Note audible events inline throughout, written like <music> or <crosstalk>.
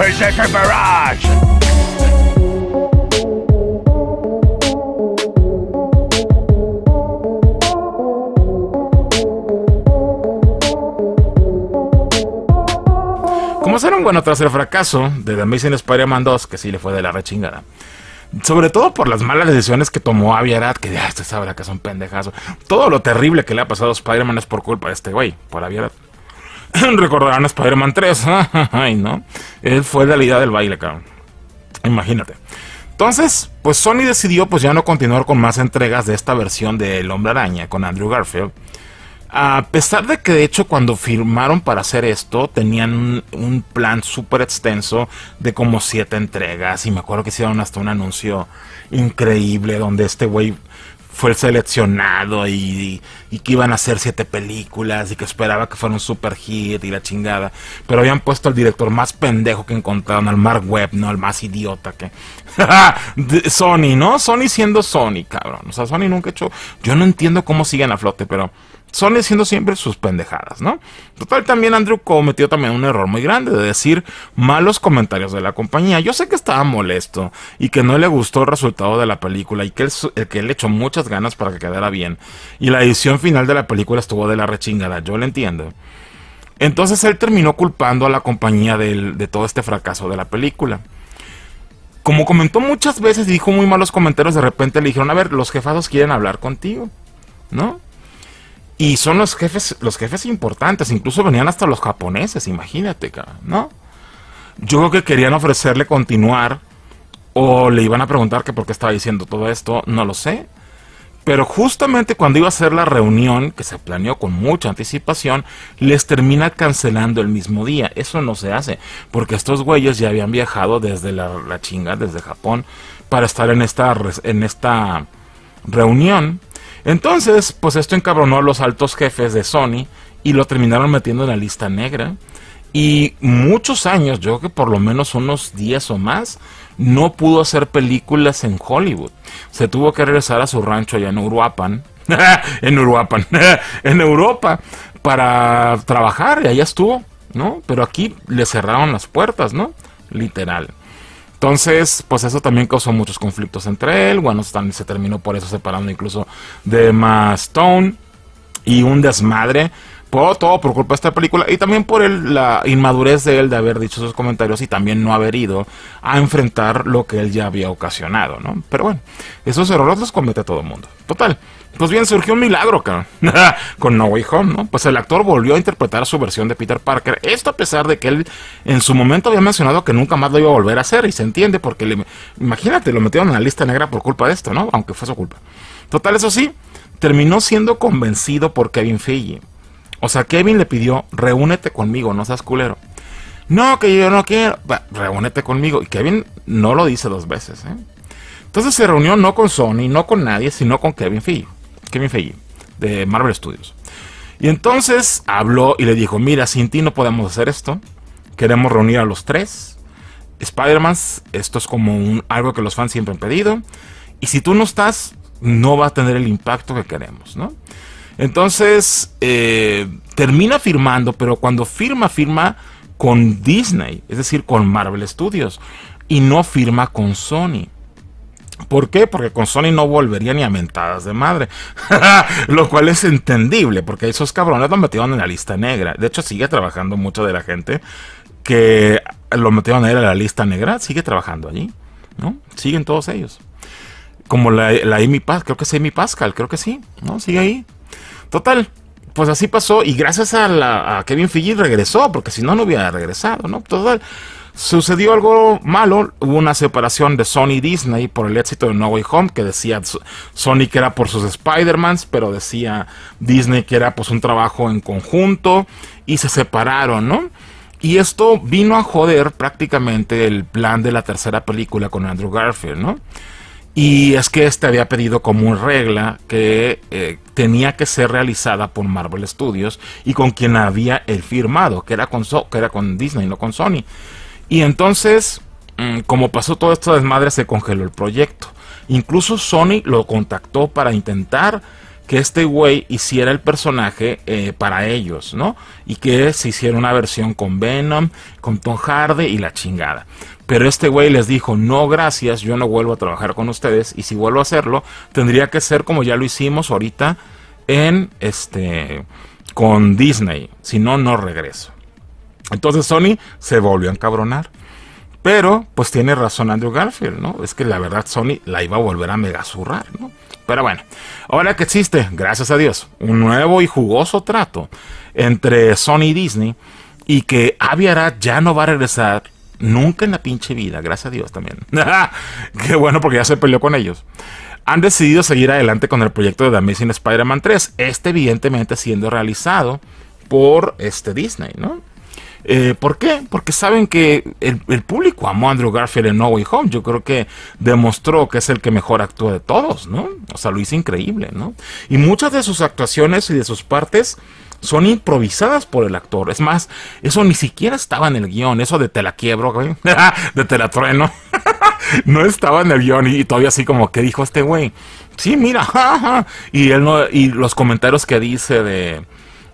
Como será Como un bueno, tras el fracaso de The Amazing Spider-Man 2, que sí le fue de la rechingada, sobre todo por las malas decisiones que tomó Avi que ya se este sabe que son pendejazo Todo lo terrible que le ha pasado a Spider-Man es por culpa de este güey, por Avi <laughs> Recordarán a Spider-Man 3, <laughs> Ay, ¿no? Él fue la idea del baile, cabrón. Imagínate. Entonces, pues Sony decidió pues ya no continuar con más entregas de esta versión de El Hombre Araña con Andrew Garfield. A pesar de que de hecho cuando firmaron para hacer esto tenían un, plan súper extenso de como siete entregas y me acuerdo que hicieron hasta un anuncio increíble donde este güey fue el seleccionado y, y, que iban a hacer siete películas y que esperaba que fuera un super hit y la chingada. Pero habían puesto al director más pendejo que encontraron, al Mark Webb, ¿no? Al más idiota que... <laughs> Sony, ¿no? Sony siendo Sony, cabrón. O sea, Sony nunca ha hecho... Yo no entiendo cómo siguen a flote, pero son diciendo siempre sus pendejadas, ¿no? Total, también Andrew cometió también un error muy grande de decir malos comentarios de la compañía. Yo sé que estaba molesto y que no le gustó el resultado de la película y que él, eh, que echó muchas ganas para que quedara bien. Y la edición final de la película estuvo de la rechingada, yo lo entiendo. Entonces él terminó culpando a la compañía de todo este fracaso de la película como comentó muchas veces y dijo muy malos comentarios, de repente le dijeron, a ver, los jefazos quieren hablar contigo, ¿no? Y son los jefes, los jefes importantes, incluso venían hasta los japoneses, imagínate, ¿no? Yo creo que querían ofrecerle continuar o le iban a preguntar que por qué estaba diciendo todo esto, no lo sé. Pero justamente cuando iba a ser la reunión, que se planeó con mucha anticipación, les termina cancelando el mismo día. Eso no se hace, porque estos güeyes ya habían viajado desde la, chinga, desde Japón, para estar en esta, en esta reunión. Entonces, pues esto encabronó a los altos jefes de Sony y lo terminaron metiendo en la lista negra. Y muchos años, yo creo que por lo menos unos días o más, no pudo hacer películas en Hollywood. Se tuvo que regresar a su rancho allá en Uruapan, <laughs> en Uruapan, <laughs> en Europa, para trabajar y allá estuvo, ¿no? Pero aquí le cerraron las puertas, ¿no? Literal. Entonces, pues eso también causó muchos conflictos entre él. Bueno, se terminó por eso separando incluso de Mastone. Stone. Y un desmadre todo por culpa de esta película y también por el, la inmadurez de él de haber dicho esos comentarios y también no haber ido a enfrentar lo que él ya había ocasionado, ¿no? Pero bueno, esos errores los comete todo el mundo. Total, pues bien, surgió un milagro, cabrón. <laughs> Con No Way Home, ¿no? Pues el actor volvió a interpretar su versión de Peter Parker. Esto a pesar de que él en su momento había mencionado que nunca más lo iba a volver a hacer. Y se entiende porque, le, imagínate, lo metieron en la lista negra por culpa de esto, ¿no? Aunque fue su culpa. Total, eso sí, terminó siendo convencido por Kevin Feige o sea, Kevin le pidió, reúnete conmigo, no seas culero. No, que yo no quiero. reúnete conmigo. Y Kevin no lo dice dos veces. ¿eh? Entonces se reunió no con Sony, no con nadie, sino con Kevin Feige. Kevin Feige, de Marvel Studios. Y entonces habló y le dijo, mira, sin ti no podemos hacer esto. Queremos reunir a los tres. Spider-Man, esto es como un, algo que los fans siempre han pedido. Y si tú no estás, no va a tener el impacto que queremos, ¿no? Entonces, eh, termina firmando, pero cuando firma, firma con Disney, es decir, con Marvel Studios, y no firma con Sony. ¿Por qué? Porque con Sony no volvería ni a mentadas de madre. <laughs> Lo cual es entendible, porque esos cabrones lo metieron en la lista negra. De hecho, sigue trabajando mucho de la gente que lo metieron a a la lista negra. Sigue trabajando allí, ¿no? Siguen todos ellos. Como la, la Amy Pascal, creo que es Amy Pascal, creo que sí, ¿no? Sigue ahí. Total, pues así pasó y gracias a, la, Kevin Feige regresó, porque si no, no hubiera regresado, ¿no? Total, sucedió algo malo, hubo una separación de Sony y Disney por el éxito de No Way Home, que decía Sony que era por sus Spider-Mans, pero decía Disney que era pues un trabajo en conjunto y se separaron, ¿no? Y esto vino a joder prácticamente el plan de la tercera película con Andrew Garfield, ¿no? Y es que este había pedido como regla que eh, tenía que ser realizada por Marvel Studios y con quien había el firmado, que era con, que era con Disney, no con Sony. Y entonces, mm, como pasó todo esto desmadre, se congeló el proyecto. Incluso Sony lo contactó para intentar que este güey hiciera el personaje eh, para ellos, ¿no? Y que se hiciera una versión con Venom, con Tom Hardy y la chingada. Pero este güey les dijo, no gracias, yo no vuelvo a trabajar con ustedes y si vuelvo a hacerlo, tendría que ser como ya lo hicimos ahorita en este con Disney, si no no regreso. Entonces Sony se volvió a encabronar. Pero, pues tiene razón Andrew Garfield, ¿no? Es que la verdad Sony la iba a volver a megazurrar, ¿no? Pero bueno, ahora que existe, gracias a Dios, un nuevo y jugoso trato entre Sony y Disney y que Avi ya no va a regresar nunca en la pinche vida, gracias a Dios también. <laughs> Qué bueno porque ya se peleó con ellos. Han decidido seguir adelante con el proyecto de The Amazing Spider-Man 3, este evidentemente siendo realizado por este Disney, ¿no? Eh, ¿Por qué? Porque saben que el, público amó a Andrew Garfield en No Way Home. Yo creo que demostró que es el que mejor actúa de todos, ¿no? O sea, lo hizo increíble, ¿no? Y muchas de sus actuaciones y de sus partes son improvisadas por el actor. Es más, eso ni siquiera estaba en el guión. Eso de te la quiebro, güey. <laughs> de te la trueno. <laughs> no estaba en el guión y, todavía así como que dijo este güey. Sí, mira, <laughs> Y él no, y los comentarios que dice de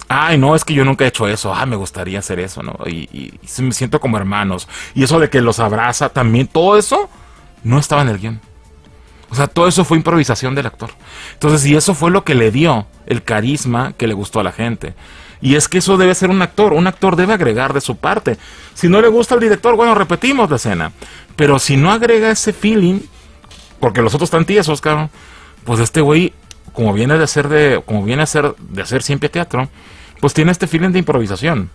Ay, no, es que yo nunca he hecho eso. Ah, me gustaría hacer eso, ¿no? Y, me siento como hermanos. Y eso de que los abraza también, todo eso no estaba en el guión. O sea, todo eso fue improvisación del actor. Entonces, y eso fue lo que le dio el carisma que le gustó a la gente. Y es que eso debe ser un actor. Un actor debe agregar de su parte. Si no le gusta al director, bueno, repetimos la escena. Pero si no agrega ese feeling, porque los otros están tiesos, cabrón, pues este güey como viene de hacer de, como viene a ser de hacer siempre teatro, pues tiene este feeling de improvisación.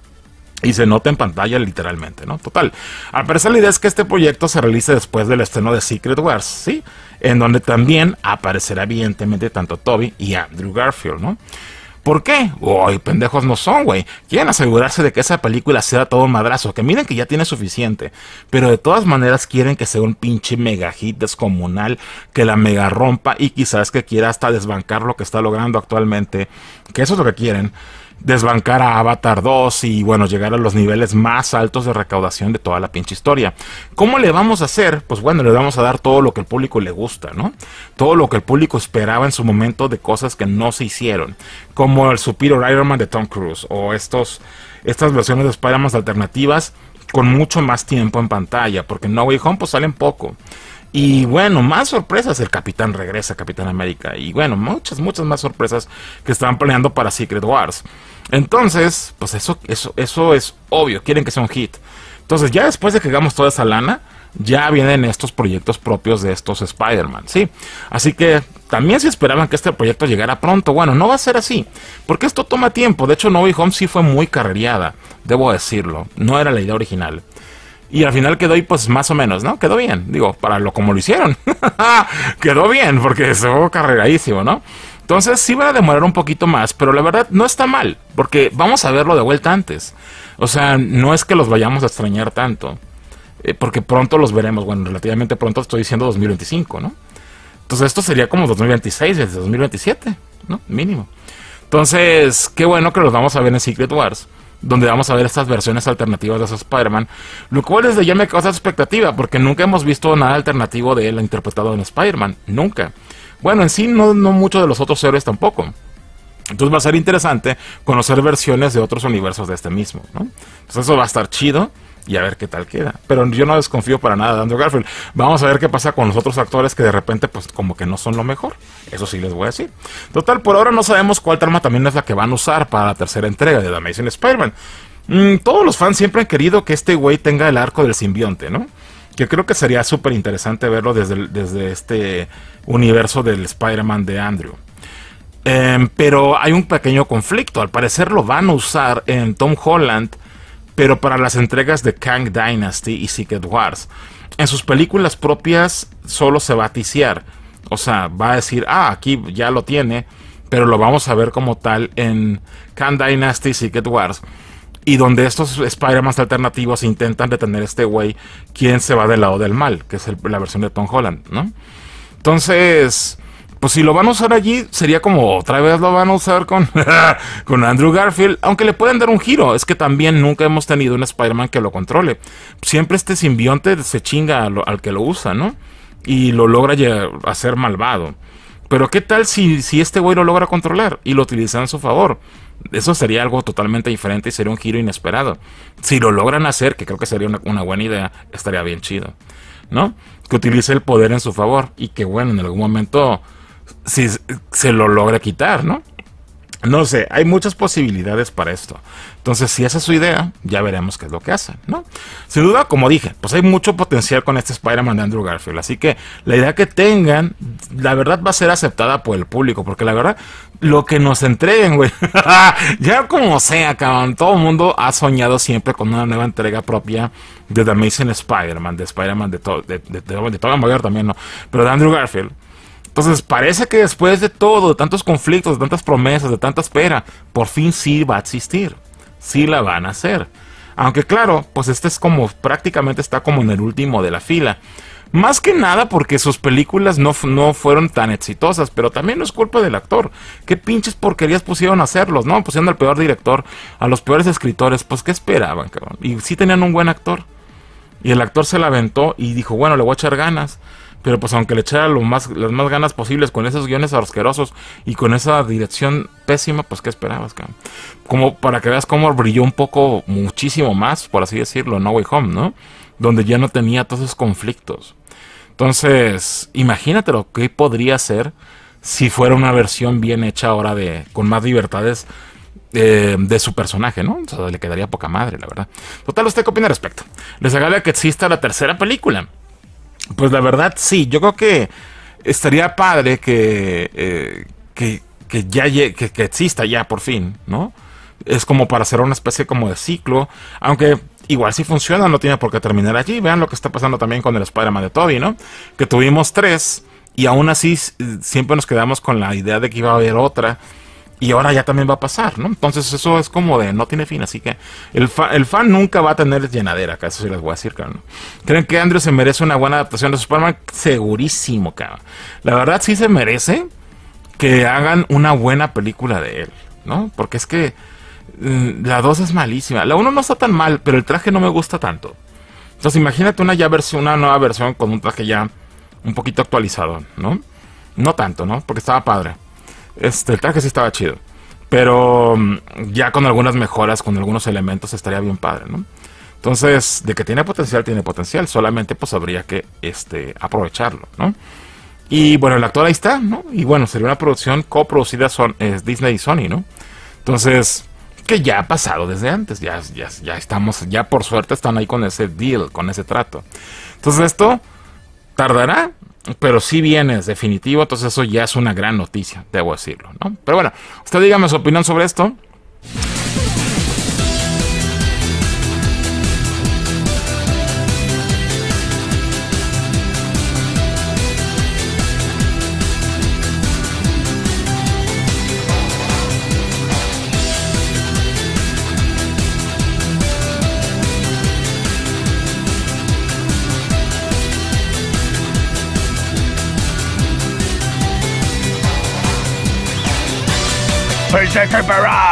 Y se nota en pantalla literalmente, ¿no? Total. Al ah, parecer la idea es que este proyecto se realice después del estreno de Secret Wars, ¿sí? En donde también aparecerá evidentemente tanto Toby y Andrew Garfield, ¿no? ¿Por qué? Uy, pendejos no son, güey. Quieren asegurarse de que esa película sea todo madrazo, que miren que ya tiene suficiente. Pero de todas maneras quieren que sea un pinche mega hit descomunal, que la mega rompa y quizás que quiera hasta desbancar lo que está logrando actualmente. Que eso es lo que quieren desbancar a Avatar 2 y bueno, llegar a los niveles más altos de recaudación de toda la pinche historia. ¿Cómo le vamos a hacer? Pues bueno, le vamos a dar todo lo que el público le gusta, ¿no? Todo lo que el público esperaba en su momento de cosas que no se hicieron, como el Superior Iron Man de Tom Cruise o estos, estas versiones de Spider-Man alternativas con mucho más tiempo en pantalla, porque No Way Home pues salen poco. Y bueno, más sorpresas. El capitán regresa, Capitán América. Y bueno, muchas, muchas más sorpresas que estaban planeando para Secret Wars. Entonces, pues eso, eso, es obvio. Quieren que sea un hit. Entonces, ya después de que hagamos toda esa lana, ya vienen estos proyectos propios de estos Spider-Man, ¿sí? Así que también se esperaban que este proyecto llegara pronto. Bueno, no va a ser así, porque esto toma tiempo. De hecho, No Way Home sí fue muy carrereada, debo decirlo. No era la idea original. Y al final quedó ahí, pues más o menos, ¿no? Quedó bien. Digo, para lo como lo hicieron. <laughs> quedó bien, porque se fue carregadísimo ¿no? Entonces sí va a demorar un poquito más, pero la verdad no está mal, porque vamos a verlo de vuelta antes. O sea, no es que los vayamos a extrañar tanto, eh, porque pronto los veremos, bueno, relativamente pronto estoy diciendo 2025, ¿no? Entonces esto sería como 2026, 2027, ¿no? Mínimo. Entonces, qué bueno que los vamos a ver en Secret Wars donde vamos a ver estas versiones alternativas de Spider-Man, lo cual desde ya me causa expectativa, porque nunca hemos visto nada alternativo de él interpretado en Spider-Man, nunca. Bueno, en sí no, no de los otros héroes tampoco. Entonces va a ser interesante conocer versiones de otros universos de este mismo, ¿no? Entonces eso va a estar chido y a ver qué tal queda. Pero yo no desconfío para nada de Andrew Garfield. Vamos a ver qué pasa con los otros actores que de repente, pues, como que no son lo mejor. Eso sí les voy a decir. Total, por ahora no sabemos cuál trama también es la que van a usar para la tercera entrega de The Amazing Spider-Man. Mm, todos los fans siempre han querido que este güey tenga el arco del simbionte, ¿no? Que creo que sería súper interesante verlo desde, desde este universo del Spider-Man de Andrew. Em, pero hay un pequeño conflicto. Al parecer lo van a usar en Tom Holland pero para las entregas de Kang Dynasty y Secret Wars. En sus películas propias solo se va a ticiar, o sea, va a decir, ah, aquí ya lo tiene, pero lo vamos a ver como tal en Kang Dynasty y Secret Wars. Y donde estos Spider-Man alternativos intentan detener a este güey, quien se va del lado del mal, que es la versión de Tom Holland, ¿no? Entonces, pues si lo van a usar allí, sería como otra vez lo van a usar con, <laughs> con Andrew Garfield, aunque le pueden dar un giro. Es que también nunca hemos tenido un Spider-Man que lo controle. Siempre este simbionte se chinga al, que lo usa, ¿no? Y lo logra hacer malvado. Pero ¿qué tal si, si este güey lo logra controlar y lo utiliza en su favor? Eso sería algo totalmente diferente y sería un giro inesperado. Si lo logran hacer, que creo que sería una, una buena idea, estaría bien chido, ¿no? Que utilice el poder en su favor y que, bueno, en algún momento si se lo logra quitar, ¿no? No sé, hay muchas posibilidades para esto. Entonces, si esa es su idea, ya veremos qué es lo que hacen, ¿no? Sin duda, como dije, pues hay mucho potencial con este Spider-Man de Andrew Garfield. Así que la idea que tengan, la verdad va a ser aceptada por el público. Porque la verdad, lo que nos entreguen, güey. <laughs> ya como sea, cabrón. Todo el mundo ha soñado siempre con una nueva entrega propia de The Amazing Spider-Man, de Spider-Man de, todo de, también, ¿no? Pero de Andrew Garfield. Entonces parece que después de todo, de tantos conflictos, de tantas promesas, de tanta espera, por fin sí va a existir. Sí la van a hacer. Aunque claro, pues este es como prácticamente está como en el último de la fila. Más que nada porque sus películas no, no, fueron tan exitosas, pero también no es culpa del actor. ¿Qué pinches porquerías pusieron a hacerlos, no? Pusieron al peor director, a los peores escritores, pues ¿qué esperaban, cabrón? Y sí tenían un buen actor. Y el actor se la aventó y dijo, bueno, le voy a echar ganas. Pero pues aunque le echara las más ganas posibles con esos guiones asquerosos y con esa dirección pésima, pues ¿qué esperabas, cabrón? Como para que veas cómo brilló un poco, muchísimo más, por así decirlo, No Way Home, ¿no? Donde ya no tenía todos esos conflictos. Entonces, imagínate lo que podría ser si fuera una versión bien hecha ahora de, con más libertades eh, de su personaje, ¿no? O sea, le quedaría poca madre, la verdad. Total, ¿usted qué opina al respecto? Les agrada que exista la tercera película. Pues la verdad sí, yo creo que estaría padre que, eh, que, ya que, exista ya por fin, ¿no? Es como para hacer una especie como de ciclo, aunque igual si funciona no tiene por qué terminar allí. Vean lo que está pasando también con el Spider-Man de Toby, ¿no? Que tuvimos tres y aún así eh, siempre nos quedamos con la idea de que iba a haber otra y ahora ya también va a pasar, ¿no? Entonces eso es como de no tiene fin, así que el, el fan nunca va a tener llenadera, acá eso sí les voy a decir, cabrón. ¿no? ¿Creen que Andrew se merece una buena adaptación de Superman? Segurísimo, cabrón. La verdad sí se merece que hagan una buena película de él, ¿no? Porque es que mm, la dos es malísima. La uno no está tan mal, pero el traje no me gusta tanto. Entonces imagínate una, ya versión, una nueva versión con un traje ya un poquito actualizado, ¿no? No tanto, ¿no? Porque estaba padre. Este, el traje sí estaba chido. Pero mm, ya con algunas mejoras, con algunos elementos, estaría bien padre, ¿no? Entonces, de que tiene potencial, tiene potencial. Solamente pues habría que este, aprovecharlo, ¿no? Y bueno, el actor ahí está, ¿no? Y bueno, sería una producción coproducida son, es Disney y Sony, ¿no? Entonces, que ya ha pasado desde antes. Ya, ya, ya estamos, ya por suerte están ahí con ese deal, con ese trato. Entonces esto tardará, pero si bien es definitivo, entonces eso ya es una gran noticia, debo decirlo, ¿no? Pero bueno, usted dígame su opinión sobre esto. Berserker Barrage!